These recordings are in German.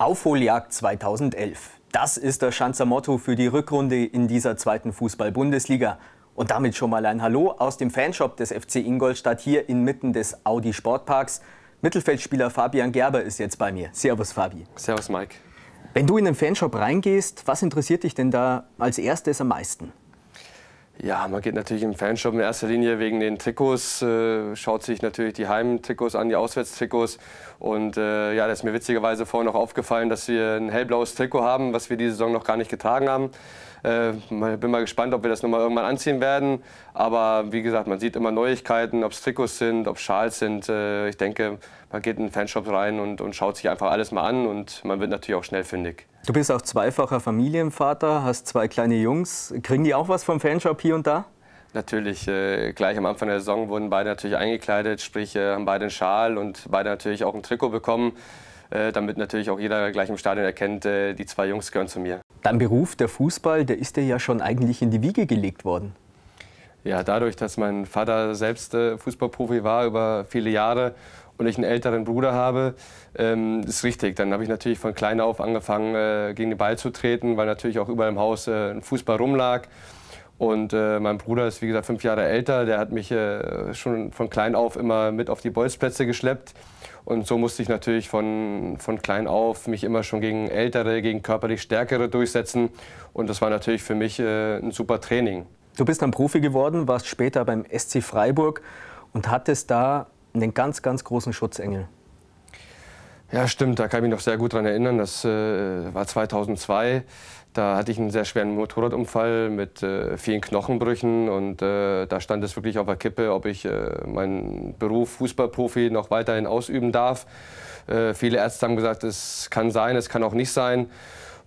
Aufholjagd 2011. Das ist das Schanzer Motto für die Rückrunde in dieser zweiten Fußball-Bundesliga. Und damit schon mal ein Hallo aus dem Fanshop des FC Ingolstadt hier inmitten des Audi Sportparks. Mittelfeldspieler Fabian Gerber ist jetzt bei mir. Servus Fabi. Servus Mike. Wenn du in den Fanshop reingehst, was interessiert dich denn da als erstes am meisten? Ja, man geht natürlich im Fanshop in erster Linie wegen den Trikots, äh, schaut sich natürlich die Heimtrikots an, die Auswärtstrikots. Und äh, ja, das ist mir witzigerweise vorhin noch aufgefallen, dass wir ein hellblaues Trikot haben, was wir diese Saison noch gar nicht getragen haben. Äh, bin mal gespannt, ob wir das nochmal irgendwann anziehen werden. Aber wie gesagt, man sieht immer Neuigkeiten, ob es Trikots sind, ob Schals sind. Äh, ich denke, man geht in den Fanshop rein und, und schaut sich einfach alles mal an und man wird natürlich auch schnell fündig. Du bist auch zweifacher Familienvater, hast zwei kleine Jungs. Kriegen die auch was vom Fanshop hier und da? Natürlich, äh, gleich am Anfang der Saison wurden beide natürlich eingekleidet, sprich äh, haben beide einen Schal und beide natürlich auch ein Trikot bekommen, äh, damit natürlich auch jeder gleich im Stadion erkennt, äh, die zwei Jungs gehören zu mir. Dein Beruf, der Fußball, der ist dir ja schon eigentlich in die Wiege gelegt worden ja, dadurch, dass mein Vater selbst äh, Fußballprofi war über viele Jahre und ich einen älteren Bruder habe, ähm, ist richtig. Dann habe ich natürlich von klein auf angefangen, äh, gegen den Ball zu treten, weil natürlich auch überall im Haus äh, ein Fußball rumlag. Und äh, mein Bruder ist, wie gesagt, fünf Jahre älter. Der hat mich äh, schon von klein auf immer mit auf die Bolzplätze geschleppt. Und so musste ich natürlich von, von klein auf mich immer schon gegen Ältere, gegen körperlich Stärkere durchsetzen. Und das war natürlich für mich äh, ein super Training. Du bist dann Profi geworden, warst später beim SC Freiburg und hattest da einen ganz, ganz großen Schutzengel. Ja, stimmt, da kann ich mich noch sehr gut daran erinnern. Das äh, war 2002. Da hatte ich einen sehr schweren Motorradunfall mit äh, vielen Knochenbrüchen und äh, da stand es wirklich auf der Kippe, ob ich äh, meinen Beruf Fußballprofi noch weiterhin ausüben darf. Äh, viele Ärzte haben gesagt, es kann sein, es kann auch nicht sein.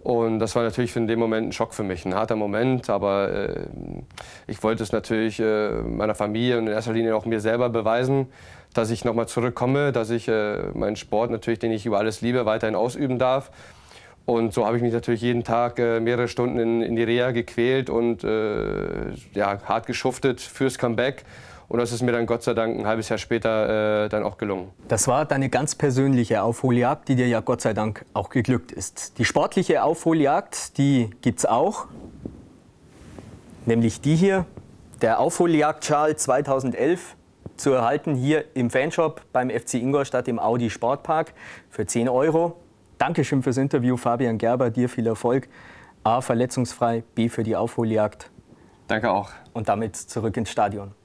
Und das war natürlich in dem Moment ein Schock für mich, ein harter Moment, aber äh, ich wollte es natürlich äh, meiner Familie und in erster Linie auch mir selber beweisen, dass ich nochmal zurückkomme, dass ich äh, meinen Sport natürlich, den ich über alles liebe, weiterhin ausüben darf. Und so habe ich mich natürlich jeden Tag äh, mehrere Stunden in, in, die Reha gequält und äh, ja, hart geschuftet fürs Comeback. Und das ist mir dann Gott sei Dank ein halbes Jahr später äh, dann auch gelungen. Das war deine ganz persönliche Aufholjagd, die dir ja Gott sei Dank auch geglückt ist. Die sportliche Aufholjagd, die gibt es auch. Nämlich die hier, der Aufholjagd-Schal 2011 zu erhalten hier im Fanshop beim FC Ingolstadt im Audi Sportpark für 10 Euro. Dankeschön fürs Interview, Fabian Gerber. Dir viel Erfolg. A, verletzungsfrei, B, für die Aufholjagd. Danke auch. Und damit zurück ins Stadion.